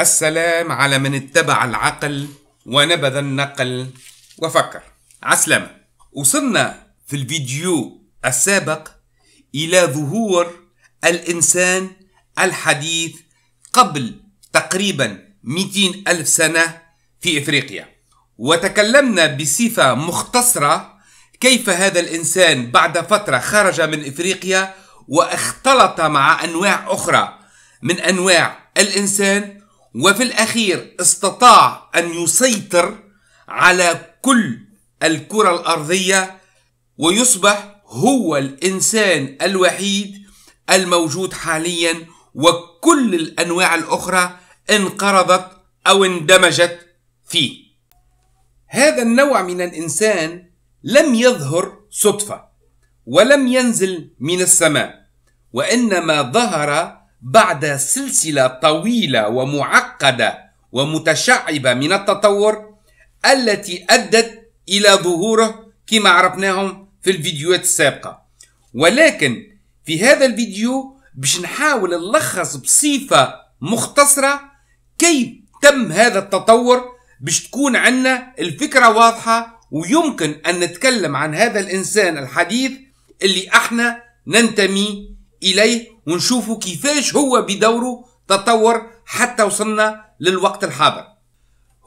السلام على من اتبع العقل ونبذ النقل وفكر عسلامة وصلنا في الفيديو السابق إلى ظهور الإنسان الحديث قبل تقريبا 200 ألف سنة في إفريقيا وتكلمنا بصفة مختصرة كيف هذا الإنسان بعد فترة خرج من إفريقيا واختلط مع أنواع أخرى من أنواع الإنسان وفي الأخير استطاع أن يسيطر على كل الكرة الأرضية ويصبح هو الإنسان الوحيد الموجود حاليا وكل الأنواع الأخرى انقرضت أو اندمجت فيه هذا النوع من الإنسان لم يظهر صدفة ولم ينزل من السماء وإنما ظهر بعد سلسلة طويلة ومعقدة ومتشعبة من التطور التي أدت إلى ظهوره كما عرفناهم في الفيديوهات السابقة ولكن في هذا الفيديو باش نحاول نلخص بصفة مختصرة كيف تم هذا التطور باش تكون عندنا الفكرة واضحة ويمكن أن نتكلم عن هذا الإنسان الحديث اللي احنا ننتمي إليه ونشوفوا كيفاش هو بدوره تطور حتى وصلنا للوقت الحاضر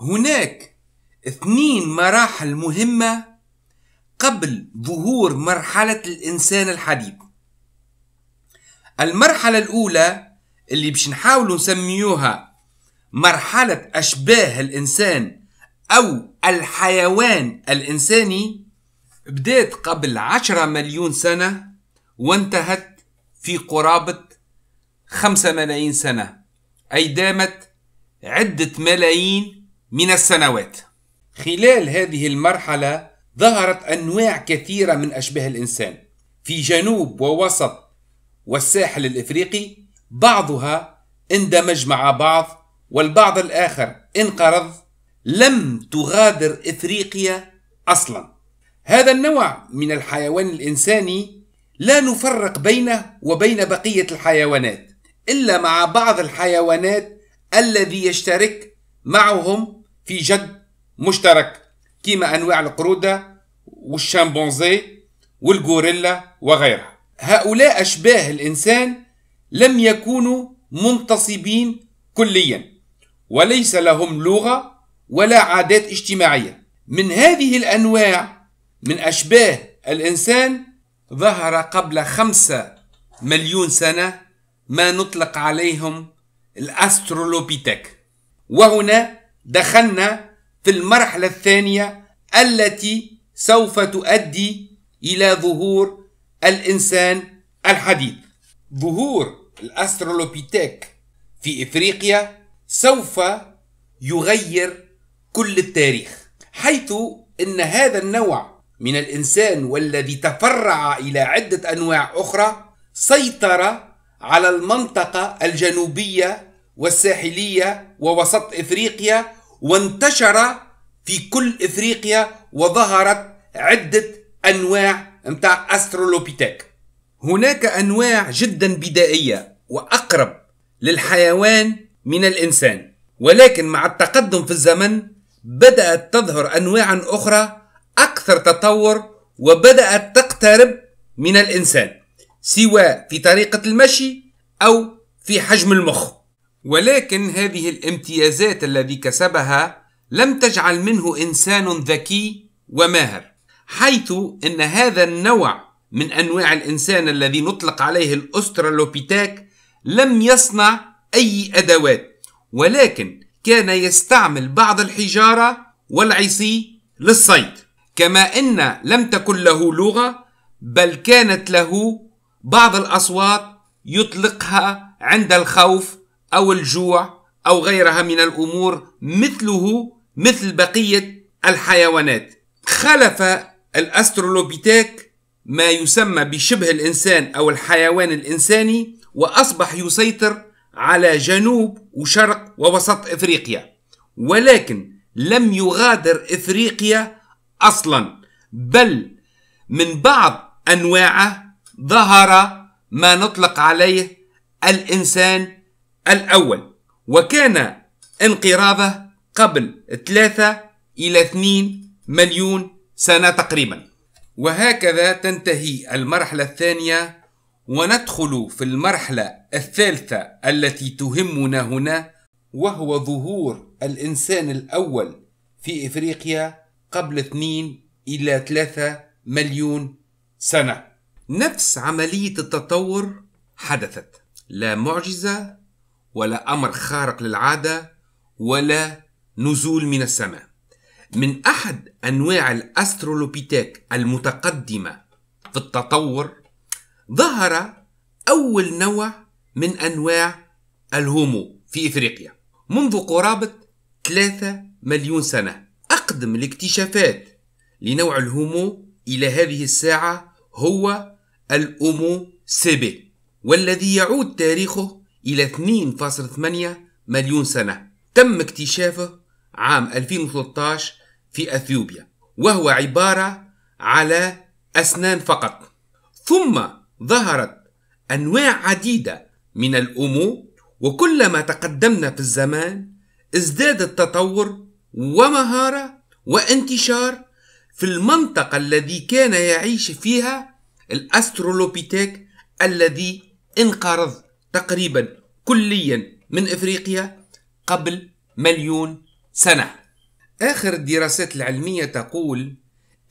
هناك اثنين مراحل مهمة قبل ظهور مرحلة الإنسان الحديد المرحلة الأولى اللي باش نحاول نسميوها مرحلة أشباه الإنسان أو الحيوان الإنساني بدأت قبل عشرة مليون سنة وانتهت في قرابة خمسة ملايين سنة أي دامت عدة ملايين من السنوات خلال هذه المرحلة ظهرت أنواع كثيرة من أشباه الإنسان في جنوب ووسط والساحل الإفريقي بعضها اندمج مع بعض والبعض الآخر انقرض لم تغادر إفريقيا أصلا هذا النوع من الحيوان الإنساني لا نفرق بينه وبين بقية الحيوانات إلا مع بعض الحيوانات الذي يشترك معهم في جد مشترك كما أنواع القرودة والشامبونزي والغوريلا وغيرها هؤلاء أشباه الإنسان لم يكونوا منتصبين كليا وليس لهم لغة ولا عادات اجتماعية من هذه الأنواع من أشباه الإنسان ظهر قبل خمسة مليون سنة ما نطلق عليهم الأسترولوبيتك وهنا دخلنا في المرحلة الثانية التي سوف تؤدي إلى ظهور الإنسان الحديث ظهور الأسترولوبيتك في إفريقيا سوف يغير كل التاريخ حيث أن هذا النوع من الإنسان والذي تفرع إلى عدة أنواع أخرى سيطر على المنطقة الجنوبية والساحلية ووسط إفريقيا وانتشر في كل إفريقيا وظهرت عدة أنواع متاع أسترولوبيتاك هناك أنواع جدا بدائية وأقرب للحيوان من الإنسان ولكن مع التقدم في الزمن بدأت تظهر أنواع أخرى أكثر تطور وبدأت تقترب من الإنسان سواء في طريقة المشي أو في حجم المخ ولكن هذه الامتيازات الذي كسبها لم تجعل منه إنسان ذكي وماهر حيث أن هذا النوع من أنواع الإنسان الذي نطلق عليه الأسترالوبيتاك لم يصنع أي أدوات ولكن كان يستعمل بعض الحجارة والعصي للصيد كما ان لم تكن له لغه بل كانت له بعض الاصوات يطلقها عند الخوف او الجوع او غيرها من الامور مثله مثل بقيه الحيوانات خلف الاسترولوبيتاك ما يسمى بشبه الانسان او الحيوان الانساني واصبح يسيطر على جنوب وشرق ووسط افريقيا ولكن لم يغادر افريقيا أصلا بل من بعض أنواعه ظهر ما نطلق عليه الإنسان الأول وكان انقراضه قبل 3 إلى 2 مليون سنة تقريبا وهكذا تنتهي المرحلة الثانية وندخل في المرحلة الثالثة التي تهمنا هنا وهو ظهور الإنسان الأول في إفريقيا قبل 2 إلى 3 مليون سنة نفس عملية التطور حدثت لا معجزة ولا أمر خارق للعادة ولا نزول من السماء من أحد أنواع الأسترولوبيتاك المتقدمة في التطور ظهر أول نوع من أنواع الهومو في إفريقيا منذ قرابة 3 مليون سنة أقدم الاكتشافات لنوع الهومو إلى هذه الساعة هو الأومو سيبي والذي يعود تاريخه إلى 2.8 مليون سنة تم اكتشافه عام 2013 في أثيوبيا وهو عبارة على أسنان فقط ثم ظهرت أنواع عديدة من الأمو وكلما تقدمنا في الزمان ازداد التطور ومهارة وانتشار في المنطقة الذي كان يعيش فيها الأسترولوبيتيك الذي انقرض تقريبا كليا من إفريقيا قبل مليون سنة آخر الدراسات العلمية تقول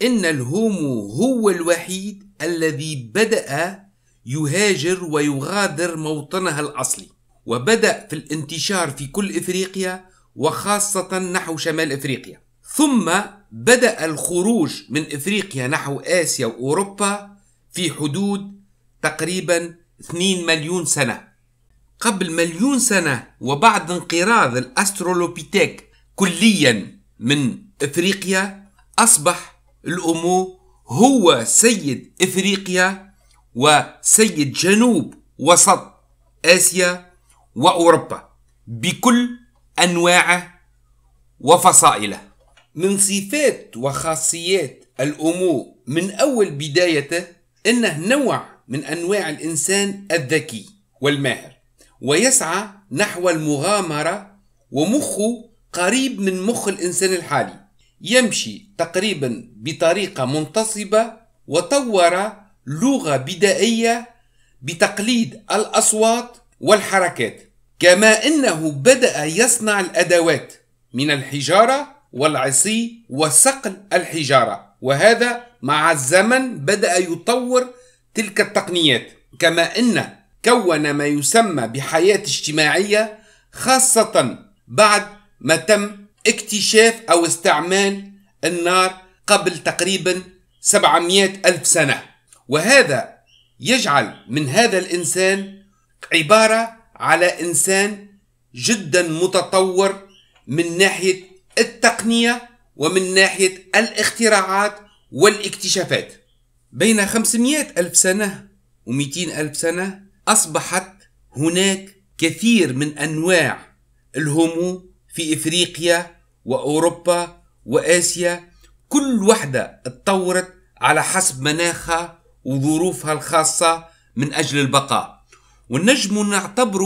إن الهومو هو الوحيد الذي بدأ يهاجر ويغادر موطنها الأصلي وبدأ في الانتشار في كل إفريقيا وخاصة نحو شمال إفريقيا ثم بدأ الخروج من إفريقيا نحو آسيا وأوروبا في حدود تقريبا 2 مليون سنة قبل مليون سنة وبعد انقراض الأسترولوبيتيك كليا من إفريقيا أصبح الأمو هو سيد إفريقيا وسيد جنوب وسط آسيا وأوروبا بكل أنواعه وفصائله من صفات وخاصيات الأمو من أول بدايته أنه نوع من أنواع الإنسان الذكي والماهر ويسعى نحو المغامرة ومخه قريب من مخ الإنسان الحالي يمشي تقريبا بطريقة منتصبة وطور لغة بدائية بتقليد الأصوات والحركات كما أنه بدأ يصنع الأدوات من الحجارة والعصي وصقل الحجارة وهذا مع الزمن بدأ يطور تلك التقنيات كما أن كون ما يسمى بحياة اجتماعية خاصة بعد ما تم اكتشاف أو استعمال النار قبل تقريبا 700 ألف سنة وهذا يجعل من هذا الإنسان عبارة على إنسان جدا متطور من ناحية التقنية ومن ناحية الاختراعات والاكتشافات بين 500 ألف سنة و200 ألف سنة أصبحت هناك كثير من أنواع الهومو في إفريقيا وأوروبا وآسيا كل وحدة اتطورت على حسب مناخها وظروفها الخاصة من أجل البقاء ونجم نعتبر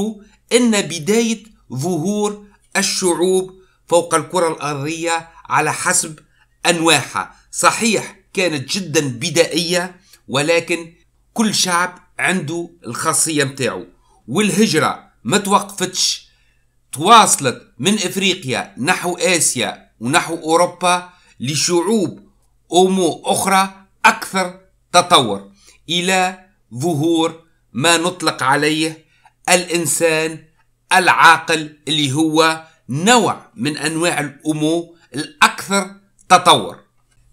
أن بداية ظهور الشعوب فوق الكرة الأرضية على حسب أنواعها صحيح كانت جدا بدائية ولكن كل شعب عنده الخاصية متاعه والهجرة ما توقفتش تواصلت من إفريقيا نحو آسيا ونحو أوروبا لشعوب أمو أخرى أكثر تطور إلى ظهور ما نطلق عليه الإنسان العاقل اللي هو نوع من أنواع الأمو الأكثر تطور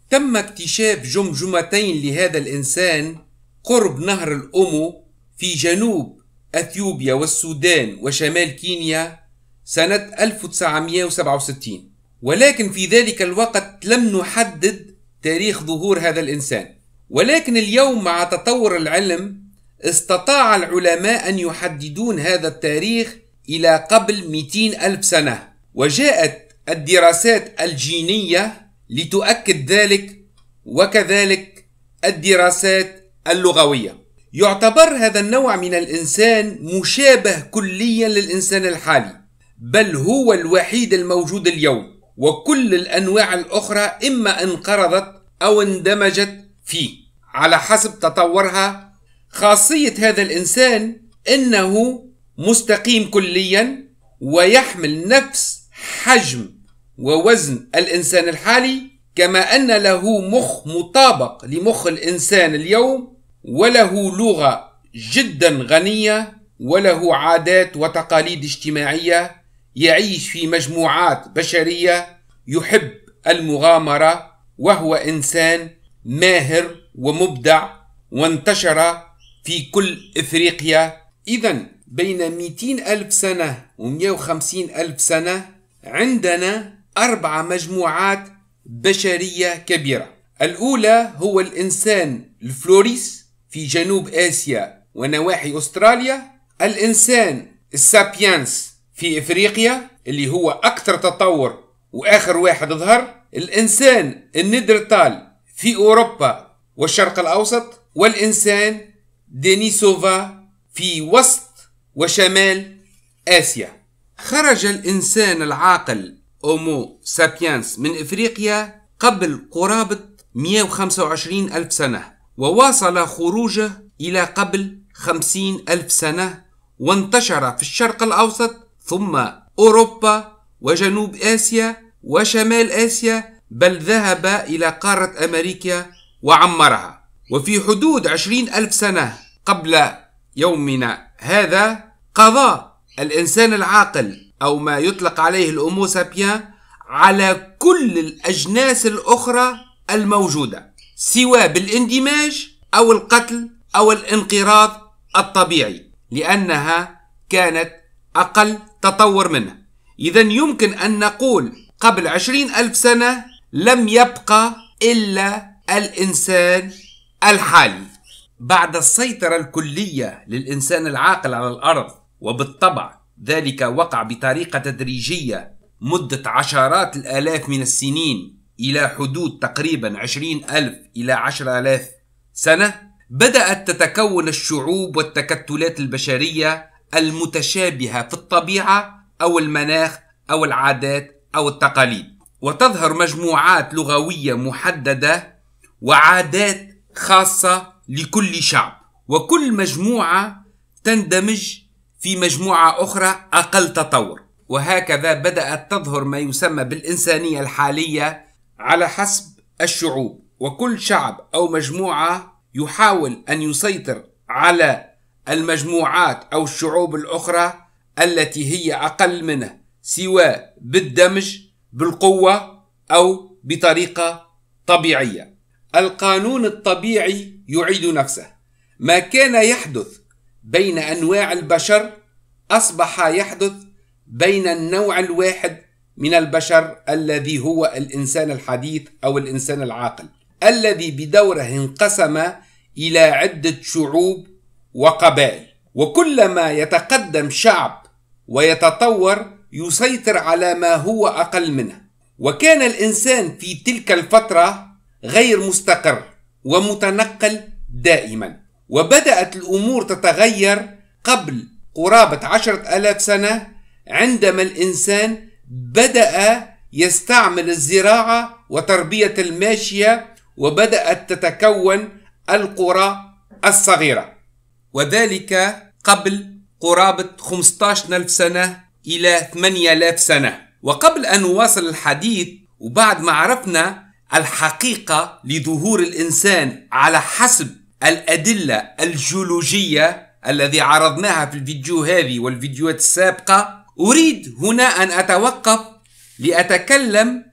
تم اكتشاف جمجمتين لهذا الإنسان قرب نهر الأمو في جنوب أثيوبيا والسودان وشمال كينيا سنة 1967 ولكن في ذلك الوقت لم نحدد تاريخ ظهور هذا الإنسان ولكن اليوم مع تطور العلم استطاع العلماء أن يحددون هذا التاريخ إلى قبل 200 ألف سنة وجاءت الدراسات الجينية لتؤكد ذلك وكذلك الدراسات اللغوية يعتبر هذا النوع من الإنسان مشابه كليا للإنسان الحالي بل هو الوحيد الموجود اليوم وكل الأنواع الأخرى إما انقرضت أو اندمجت فيه على حسب تطورها خاصية هذا الإنسان أنه مستقيم كليا ويحمل نفس حجم ووزن الإنسان الحالي كما أن له مخ مطابق لمخ الإنسان اليوم وله لغة جدا غنية وله عادات وتقاليد اجتماعية يعيش في مجموعات بشرية يحب المغامرة وهو إنسان ماهر ومبدع وانتشر في كل إفريقيا إذا بين 200 ألف سنة و150 ألف سنة عندنا أربع مجموعات بشرية كبيرة الأولى هو الإنسان الفلوريس في جنوب آسيا ونواحي أستراليا الإنسان السابيانس في إفريقيا اللي هو أكثر تطور وآخر واحد ظهر الإنسان الندرتال في أوروبا والشرق الأوسط والإنسان دينيسوفا في وسط وشمال آسيا خرج الإنسان العاقل أومو سابيانس من إفريقيا قبل قرابة 125 ألف سنة وواصل خروجه إلى قبل 50 ألف سنة وانتشر في الشرق الأوسط ثم أوروبا وجنوب آسيا وشمال آسيا بل ذهب إلى قارة أمريكا وعمرها وفي حدود 20 ألف سنة قبل يومنا هذا قضاء الإنسان العاقل أو ما يطلق عليه الأمو سابيان على كل الأجناس الأخرى الموجودة سواء بالاندماج أو القتل أو الانقراض الطبيعي لأنها كانت أقل تطور منه إذا يمكن أن نقول قبل عشرين ألف سنة لم يبقى إلا الإنسان الحالي بعد السيطرة الكلية للإنسان العاقل على الأرض وبالطبع ذلك وقع بطريقة تدريجية مدة عشرات الآلاف من السنين إلى حدود تقريبا عشرين ألف إلى عشر ألاف سنة بدأت تتكون الشعوب والتكتلات البشرية المتشابهة في الطبيعة أو المناخ أو العادات أو التقاليد وتظهر مجموعات لغوية محددة وعادات خاصة لكل شعب وكل مجموعة تندمج في مجموعة أخرى أقل تطور وهكذا بدأت تظهر ما يسمى بالإنسانية الحالية على حسب الشعوب وكل شعب أو مجموعة يحاول أن يسيطر على المجموعات أو الشعوب الأخرى التي هي أقل منه سواء بالدمج بالقوة أو بطريقة طبيعية القانون الطبيعي يعيد نفسه ما كان يحدث بين انواع البشر اصبح يحدث بين النوع الواحد من البشر الذي هو الانسان الحديث او الانسان العاقل الذي بدوره انقسم الى عده شعوب وقبائل وكلما يتقدم شعب ويتطور يسيطر على ما هو اقل منه وكان الانسان في تلك الفتره غير مستقر ومتنقل دائما وبدأت الأمور تتغير قبل قرابة عشرة ألاف سنة عندما الإنسان بدأ يستعمل الزراعة وتربية الماشية وبدأت تتكون القرى الصغيرة وذلك قبل قرابة 15000 سنة إلى 8000 سنة وقبل أن نواصل الحديث وبعد ما عرفنا الحقيقة لظهور الإنسان على حسب الأدلة الجيولوجية الذي عرضناها في الفيديو هذه والفيديوهات السابقة أريد هنا أن أتوقف لأتكلم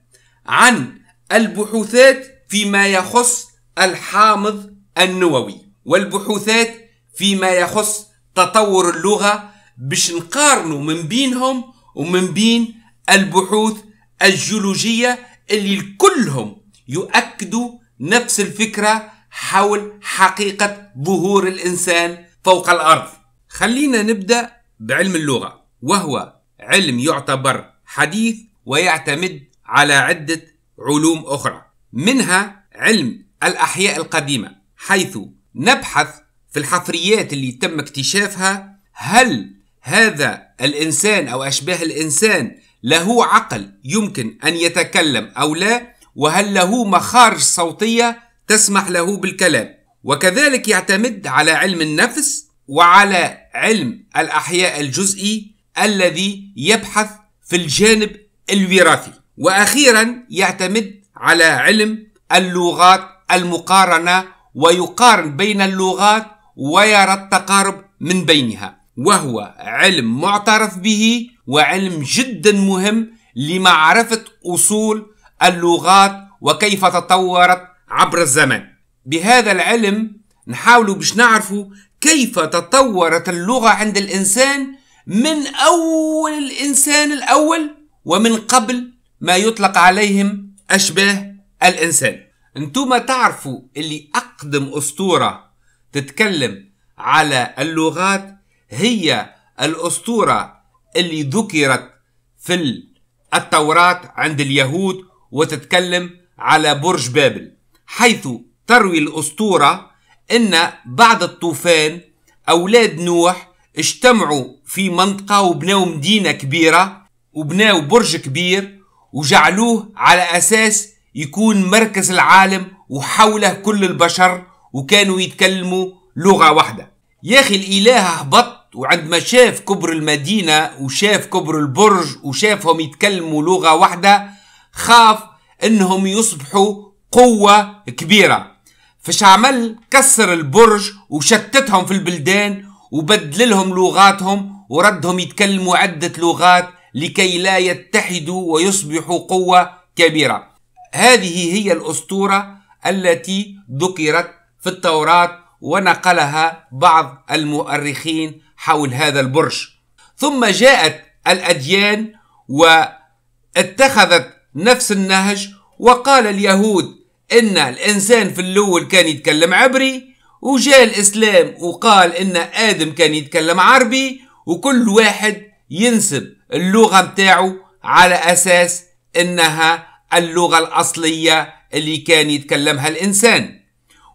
عن البحوثات فيما يخص الحامض النووي والبحوثات فيما يخص تطور اللغة باش نقارنوا من بينهم ومن بين البحوث الجيولوجية اللي كلهم يؤكدوا نفس الفكرة حول حقيقة ظهور الإنسان فوق الأرض خلينا نبدأ بعلم اللغة وهو علم يعتبر حديث ويعتمد على عدة علوم أخرى منها علم الأحياء القديمة حيث نبحث في الحفريات اللي تم اكتشافها هل هذا الإنسان أو أشباه الإنسان له عقل يمكن أن يتكلم أو لا وهل له مخارج صوتية تسمح له بالكلام وكذلك يعتمد على علم النفس وعلى علم الأحياء الجزئي الذي يبحث في الجانب الوراثي وأخيرا يعتمد على علم اللغات المقارنة ويقارن بين اللغات ويرى التقارب من بينها وهو علم معترف به وعلم جدا مهم لمعرفة أصول اللغات وكيف تطورت عبر الزمن بهذا العلم نحاولوا باش نعرفوا كيف تطورت اللغة عند الإنسان من أول الإنسان الأول ومن قبل ما يطلق عليهم أشباه الإنسان انتم تعرفوا اللي أقدم أسطورة تتكلم على اللغات هي الأسطورة اللي ذكرت في التوراة عند اليهود وتتكلم على برج بابل حيث تروي الأسطورة أن بعد الطوفان أولاد نوح اجتمعوا في منطقة وبناوا مدينة كبيرة وبناوا برج كبير وجعلوه على أساس يكون مركز العالم وحوله كل البشر وكانوا يتكلموا لغة واحدة يا أخي الإله هبط وعندما شاف كبر المدينة وشاف كبر البرج وشافهم يتكلموا لغة واحدة خاف انهم يصبحوا قوة كبيرة فش عمل كسر البرج وشتتهم في البلدان وبدللهم لغاتهم وردهم يتكلموا عدة لغات لكي لا يتحدوا ويصبحوا قوة كبيرة هذه هي الأسطورة التي ذكرت في التوراة ونقلها بعض المؤرخين حول هذا البرج ثم جاءت الأديان واتخذت نفس النهج وقال اليهود ان الانسان في الاول كان يتكلم عبري وجاء الاسلام وقال ان ادم كان يتكلم عربي وكل واحد ينسب اللغه متاعو على اساس انها اللغه الاصليه اللي كان يتكلمها الانسان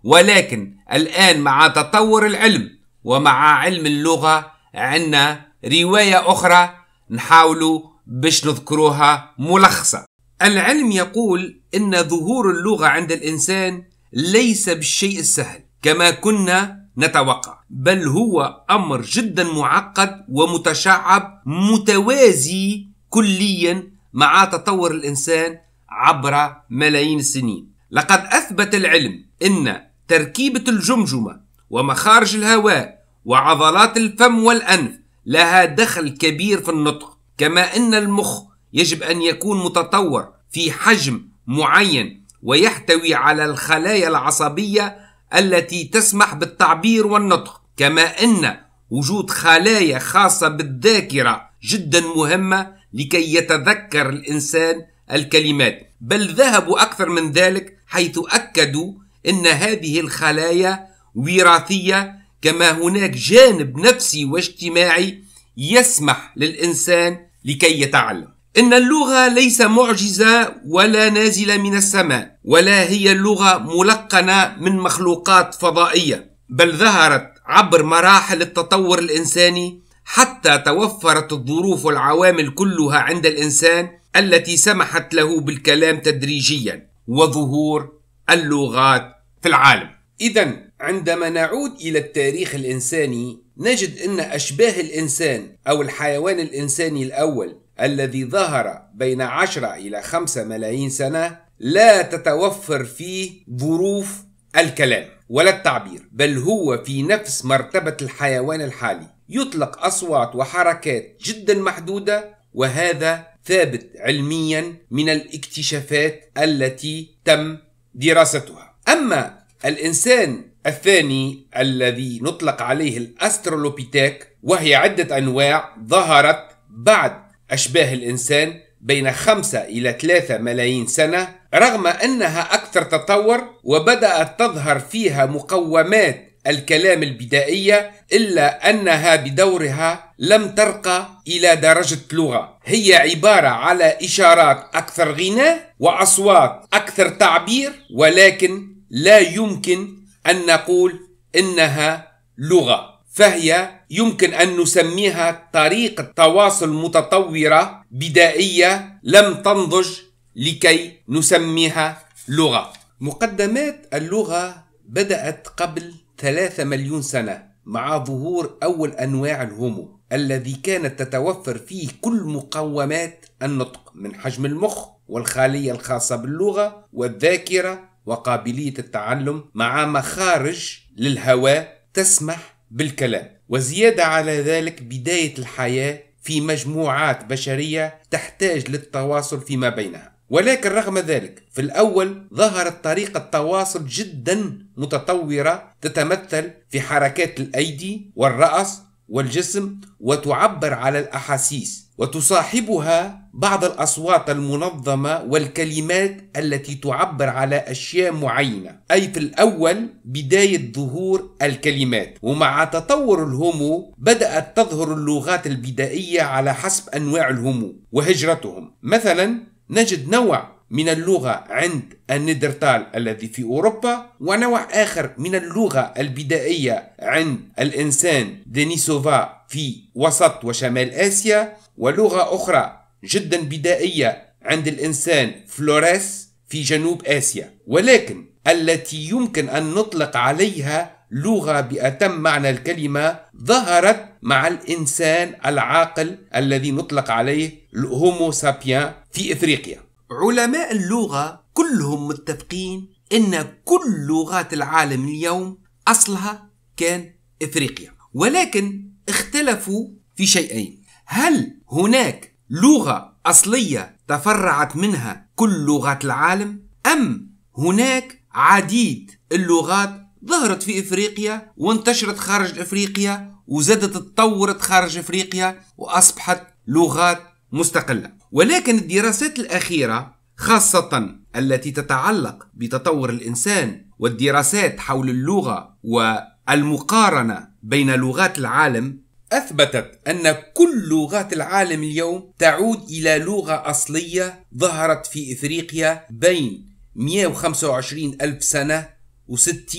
ولكن الان مع تطور العلم ومع علم اللغه عندنا روايه اخرى نحاولوا باش نذكروها ملخصه العلم يقول ان ظهور اللغه عند الانسان ليس بالشيء السهل كما كنا نتوقع بل هو امر جدا معقد ومتشعب متوازي كليا مع تطور الانسان عبر ملايين السنين لقد اثبت العلم ان تركيبه الجمجمه ومخارج الهواء وعضلات الفم والانف لها دخل كبير في النطق كما ان المخ يجب أن يكون متطور في حجم معين ويحتوي على الخلايا العصبية التي تسمح بالتعبير والنطق كما أن وجود خلايا خاصة بالذاكرة جدا مهمة لكي يتذكر الإنسان الكلمات بل ذهبوا أكثر من ذلك حيث أكدوا أن هذه الخلايا وراثية كما هناك جانب نفسي واجتماعي يسمح للإنسان لكي يتعلم إن اللغة ليس معجزة ولا نازلة من السماء ولا هي اللغة ملقنة من مخلوقات فضائية بل ظهرت عبر مراحل التطور الإنساني حتى توفرت الظروف والعوامل كلها عند الإنسان التي سمحت له بالكلام تدريجيا وظهور اللغات في العالم إذا عندما نعود إلى التاريخ الإنساني نجد أن أشباه الإنسان أو الحيوان الإنساني الأول الذي ظهر بين 10 إلى 5 ملايين سنة لا تتوفر فيه ظروف الكلام ولا التعبير بل هو في نفس مرتبة الحيوان الحالي يطلق أصوات وحركات جدا محدودة وهذا ثابت علميا من الاكتشافات التي تم دراستها أما الإنسان الثاني الذي نطلق عليه الأسترولوبيتاك وهي عدة أنواع ظهرت بعد أشباه الإنسان بين 5 إلى 3 ملايين سنة رغم أنها أكثر تطور وبدأت تظهر فيها مقومات الكلام البدائية إلا أنها بدورها لم ترقى إلى درجة لغة هي عبارة على إشارات أكثر غناء وأصوات أكثر تعبير ولكن لا يمكن أن نقول إنها لغة فهي يمكن أن نسميها طريقة تواصل متطورة بدائية لم تنضج لكي نسميها لغة مقدمات اللغة بدأت قبل 3 مليون سنة مع ظهور أول أنواع الهومو الذي كانت تتوفر فيه كل مقومات النطق من حجم المخ والخالية الخاصة باللغة والذاكرة وقابلية التعلم مع مخارج للهواء تسمح بالكلام وزيادة على ذلك بداية الحياة في مجموعات بشرية تحتاج للتواصل فيما بينها ولكن رغم ذلك في الأول ظهرت طريقة تواصل جدا متطورة تتمثل في حركات الأيدي والرأس والجسم وتعبر على الأحاسيس وتصاحبها بعض الأصوات المنظمة والكلمات التي تعبر على أشياء معينة أي في الأول بداية ظهور الكلمات ومع تطور الهومو بدأت تظهر اللغات البدائية على حسب أنواع الهومو وهجرتهم مثلا نجد نوع من اللغة عند النيدرتال الذي في أوروبا ونوع آخر من اللغة البدائية عند الإنسان دينيسوفا في وسط وشمال آسيا ولغة أخرى جدا بدائية عند الإنسان فلوريس في جنوب آسيا ولكن التي يمكن أن نطلق عليها لغة بأتم معنى الكلمة ظهرت مع الإنسان العاقل الذي نطلق عليه الهومو سابيان في إفريقيا علماء اللغة كلهم متفقين أن كل لغات العالم اليوم أصلها كان إفريقيا ولكن اختلفوا في شيئين هل هناك لغة أصلية تفرعت منها كل لغات العالم أم هناك عديد اللغات ظهرت في إفريقيا وانتشرت خارج إفريقيا وزادت تطورت خارج إفريقيا وأصبحت لغات مستقلة ولكن الدراسات الأخيرة خاصة التي تتعلق بتطور الإنسان والدراسات حول اللغة والمقارنة بين لغات العالم أثبتت أن كل لغات العالم اليوم تعود إلى لغة أصلية ظهرت في إفريقيا بين 125 ألف سنة و60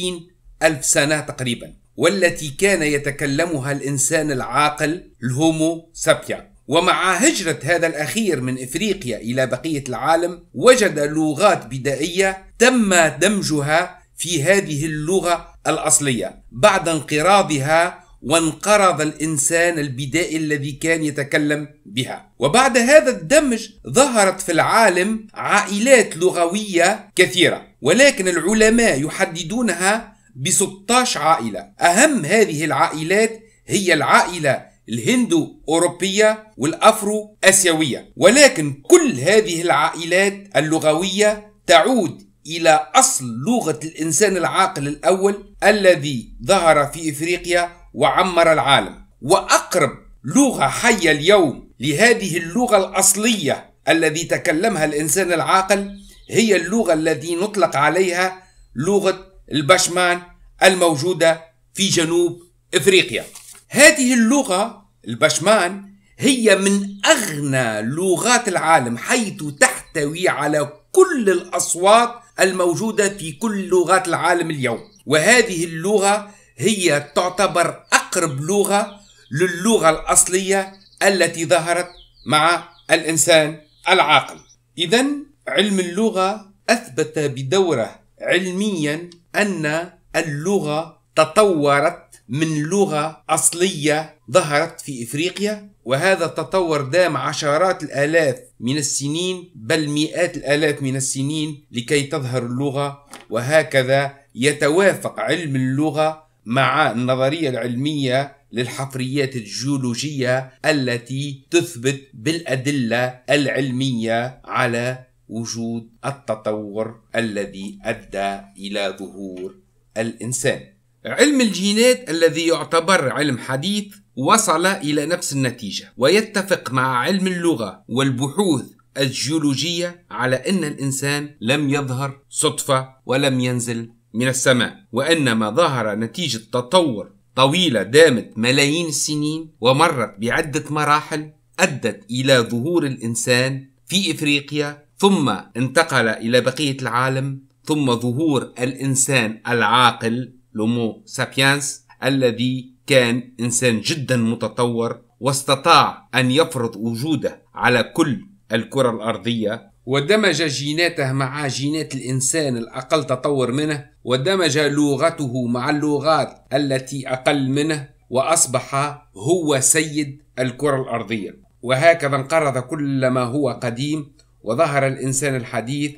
ألف سنة تقريبا والتي كان يتكلمها الإنسان العاقل الهومو سابيا ومع هجرة هذا الأخير من إفريقيا إلى بقية العالم وجد لغات بدائية تم دمجها في هذه اللغة الأصلية بعد انقراضها وانقرض الإنسان البدائي الذي كان يتكلم بها وبعد هذا الدمج ظهرت في العالم عائلات لغوية كثيرة ولكن العلماء يحددونها ب 16 عائلة أهم هذه العائلات هي العائلة الهندو أوروبية والأفرو أسيوية ولكن كل هذه العائلات اللغوية تعود إلى أصل لغة الإنسان العاقل الأول الذي ظهر في إفريقيا وعمر العالم واقرب لغه حيه اليوم لهذه اللغه الاصليه الذي تكلمها الانسان العاقل هي اللغه التي نطلق عليها لغه البشمان الموجوده في جنوب افريقيا هذه اللغه البشمان هي من اغنى لغات العالم حيث تحتوي على كل الاصوات الموجوده في كل لغات العالم اليوم وهذه اللغه هي تعتبر أقرب لغة للغة الأصلية التي ظهرت مع الإنسان العاقل إذا علم اللغة أثبت بدوره علميا أن اللغة تطورت من لغة أصلية ظهرت في إفريقيا وهذا التطور دام عشرات الآلاف من السنين بل مئات الآلاف من السنين لكي تظهر اللغة وهكذا يتوافق علم اللغة مع النظرية العلمية للحفريات الجيولوجية التي تثبت بالأدلة العلمية على وجود التطور الذي أدى إلى ظهور الإنسان. علم الجينات الذي يعتبر علم حديث وصل إلى نفس النتيجة ويتفق مع علم اللغة والبحوث الجيولوجية على أن الإنسان لم يظهر صدفة ولم ينزل من السماء وأن ما ظهر نتيجة تطور طويلة دامت ملايين السنين ومرت بعدة مراحل أدت إلى ظهور الإنسان في إفريقيا ثم انتقل إلى بقية العالم ثم ظهور الإنسان العاقل لومو سابيانس الذي كان إنسان جدا متطور واستطاع أن يفرض وجوده على كل الكرة الأرضية ودمج جيناته مع جينات الإنسان الأقل تطور منه ودمج لغته مع اللغات التي أقل منه وأصبح هو سيد الكرة الأرضية وهكذا انقرض كل ما هو قديم وظهر الإنسان الحديث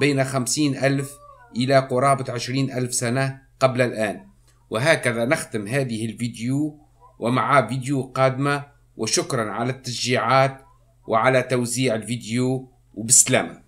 بين خمسين ألف إلى قرابة عشرين ألف سنة قبل الآن وهكذا نختم هذه الفيديو ومع فيديو قادمة وشكرا على التشجيعات وعلى توزيع الفيديو وبالسلامه